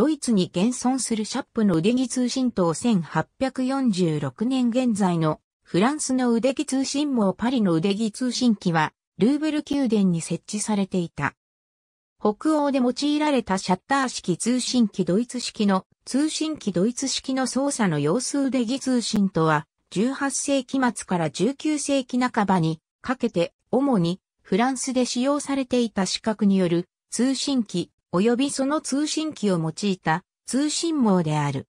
ドイツに現存するシャップの腕木通信塔1846年現在のフランスの腕木通信網パリの腕木通信機はルーブル宮殿に設置されていた。北欧で用いられたシャッター式通信機ドイツ式の通信機ドイツ式の操作の様子腕木通信とは18世紀末から19世紀半ばにかけて主にフランスで使用されていた資格による通信機及びその通信機を用いた通信網である。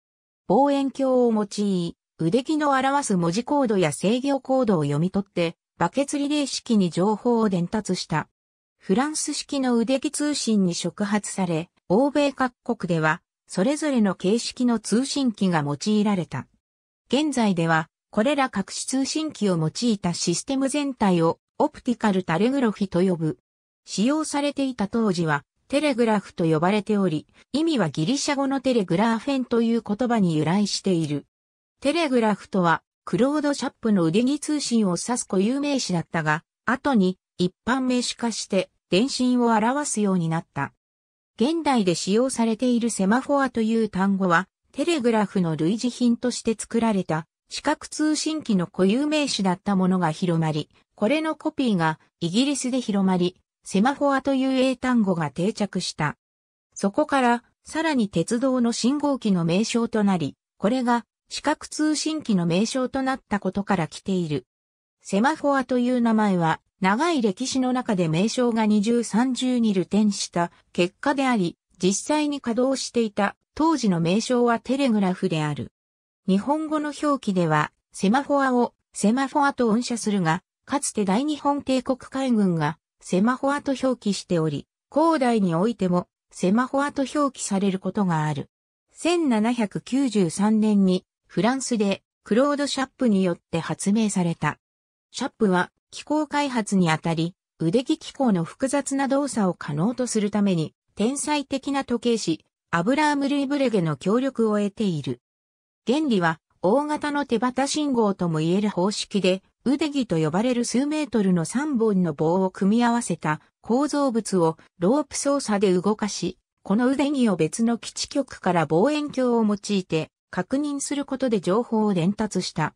望遠鏡を用い、腕機の表す文字コードや制御コードを読み取って、バケツリレー式に情報を伝達した。フランス式の腕機通信に触発され、欧米各国では、それぞれの形式の通信機が用いられた。現在では、これら各種通信機を用いたシステム全体をオプティカルタレグロフィと呼ぶ。使用されていた当時は、テレグラフと呼ばれており、意味はギリシャ語のテレグラーフェンという言葉に由来している。テレグラフとは、クロード・シャップの腕着通信を指す固有名詞だったが、後に一般名詞化して電信を表すようになった。現代で使用されているセマフォアという単語は、テレグラフの類似品として作られた視覚通信機の固有名詞だったものが広まり、これのコピーがイギリスで広まり、セマフォアという英単語が定着した。そこから、さらに鉄道の信号機の名称となり、これが視覚通信機の名称となったことから来ている。セマフォアという名前は、長い歴史の中で名称が二重三重に流転した結果であり、実際に稼働していた当時の名称はテレグラフである。日本語の表記では、セマフォアをセマフォアと音写するが、かつて大日本帝国海軍がセマホアと表記しており、広大においてもセマホアと表記されることがある。1793年にフランスでクロード・シャップによって発明された。シャップは機構開発にあたり、腕利機構の複雑な動作を可能とするために、天才的な時計師、アブラーム・ルイブレゲの協力を得ている。原理は、大型の手旗信号とも言える方式で、腕木と呼ばれる数メートルの3本の棒を組み合わせた構造物をロープ操作で動かし、この腕木を別の基地局から望遠鏡を用いて確認することで情報を伝達した。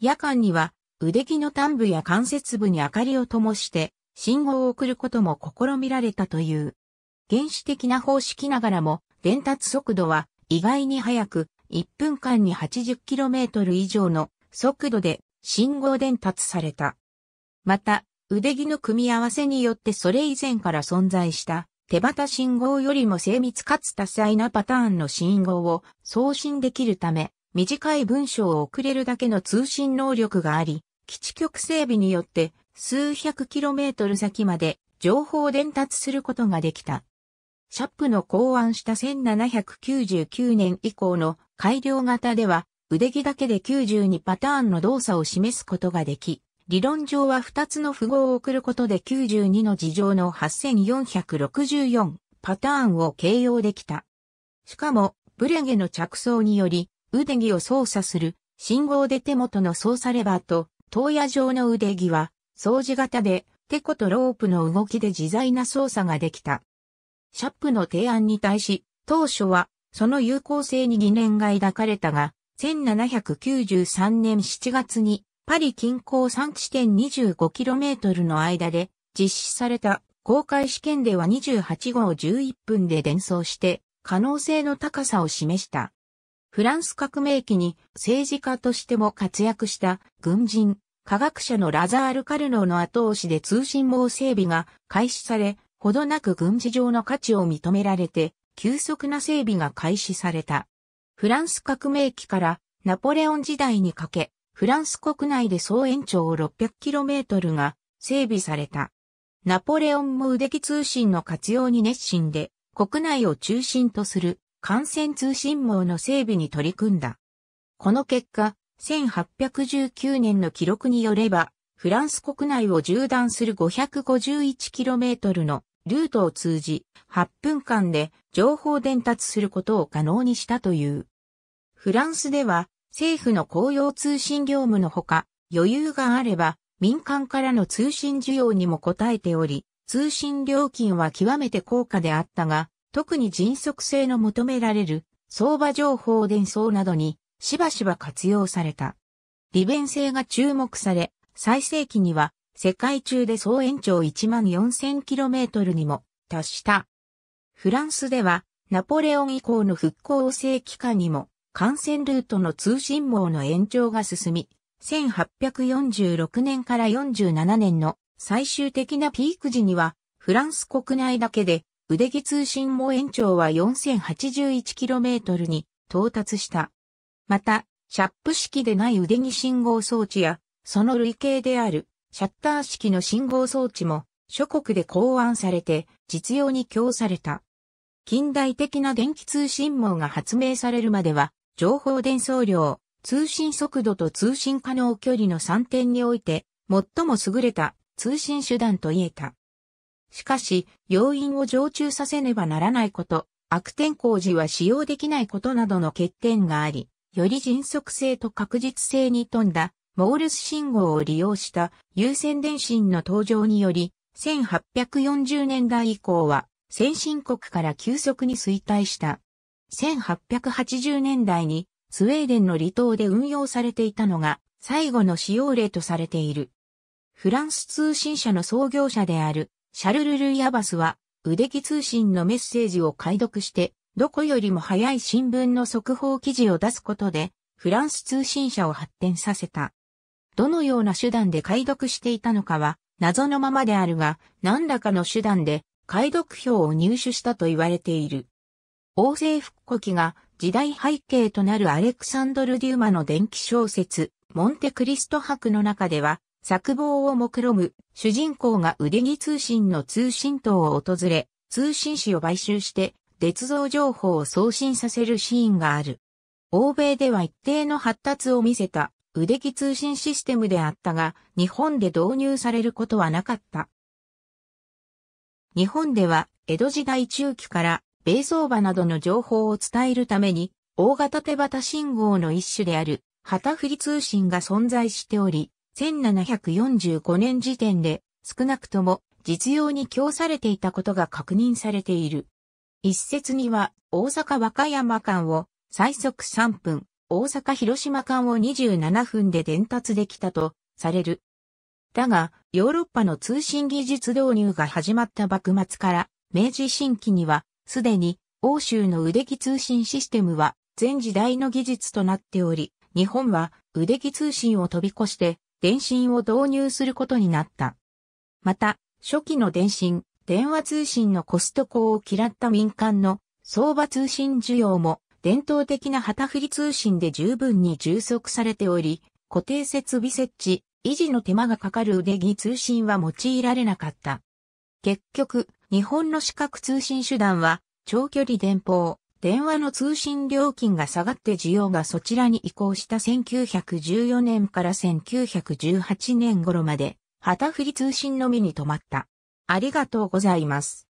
夜間には腕木の端部や関節部に明かりを灯して信号を送ることも試みられたという。原始的な方式ながらも伝達速度は意外に速く1分間に 80km 以上の速度で信号伝達された。また、腕着の組み合わせによってそれ以前から存在した手旗信号よりも精密かつ多彩なパターンの信号を送信できるため、短い文章を送れるだけの通信能力があり、基地局整備によって数百キロメートル先まで情報を伝達することができた。シャップの考案した1799年以降の改良型では腕着だけで92パターンの動作を示すことができ、理論上は2つの符号を送ることで92の事情の8464パターンを形容できた。しかも、ブレゲの着想により、腕着を操作する信号で手元の操作レバーと、投野状の腕着は、掃除型で、テコとロープの動きで自在な操作ができた。シャップの提案に対し、当初は、その有効性に疑念が抱かれたが、1793年7月にパリ近郊3地点 25km の間で実施された公開試験では28号11分で伝送して可能性の高さを示した。フランス革命期に政治家としても活躍した軍人、科学者のラザール・カルノーの後押しで通信網整備が開始され、ほどなく軍事上の価値を認められて、急速な整備が開始された。フランス革命期からナポレオン時代にかけ、フランス国内で総延長 600km が整備された。ナポレオンも腕木通信の活用に熱心で、国内を中心とする幹線通信網の整備に取り組んだ。この結果、1819年の記録によれば、フランス国内を縦断する 551km のルートを通じ、8分間で情報伝達することを可能にしたという。フランスでは政府の公用通信業務のほか、余裕があれば民間からの通信需要にも応えており、通信料金は極めて高価であったが、特に迅速性の求められる相場情報伝送などにしばしば活用された。利便性が注目され、最盛期には世界中で総延長 14,000km にも達した。フランスではナポレオン以降の復興正期間にも幹線ルートの通信網の延長が進み、1846年から47年の最終的なピーク時には、フランス国内だけで、腕毛通信網延長は 4081km に到達した。また、シャップ式でない腕毛信号装置や、その類型であるシャッター式の信号装置も諸国で考案されて実用に供された。近代的な電気通信網が発明されるまでは情報伝送量、通信速度と通信可能距離の3点において、最も優れた通信手段と言えた。しかし、要因を常駐させねばならないこと、悪天候時は使用できないことなどの欠点があり、より迅速性と確実性に富んだ、モールス信号を利用した有線電信の登場により、1840年代以降は、先進国から急速に衰退した。1880年代にスウェーデンの離島で運用されていたのが最後の使用例とされている。フランス通信社の創業者であるシャルル・ルイ・アバスは腕木通信のメッセージを解読してどこよりも早い新聞の速報記事を出すことでフランス通信社を発展させた。どのような手段で解読していたのかは謎のままであるが何らかの手段で解読票を入手したと言われている。王政復古期が時代背景となるアレクサンドル・デューマの伝記小説、モンテクリスト博の中では、作望を目論む主人公が腕木通信の通信塔を訪れ、通信士を買収して、鉄造情報を送信させるシーンがある。欧米では一定の発達を見せた腕木通信システムであったが、日本で導入されることはなかった。日本では、江戸時代中期から米相場などの情報を伝えるために、大型手旗信号の一種である、旗振り通信が存在しており、1745年時点で少なくとも実用に供されていたことが確認されている。一説には大阪和歌山間を最速3分、大阪広島間を27分で伝達できたとされる。だが、ヨーロッパの通信技術導入が始まった幕末から明治新期にはすでに欧州の腕機通信システムは全時代の技術となっており、日本は腕機通信を飛び越して電信を導入することになった。また、初期の電信、電話通信のコストコを嫌った民間の相場通信需要も伝統的な旗振り通信で十分に充足されており、固定設備設置、維持の手間がかかる腕着通信は用いられなかった。結局、日本の視覚通信手段は、長距離電報、電話の通信料金が下がって需要がそちらに移行した1914年から1918年頃まで、旗振り通信のみに止まった。ありがとうございます。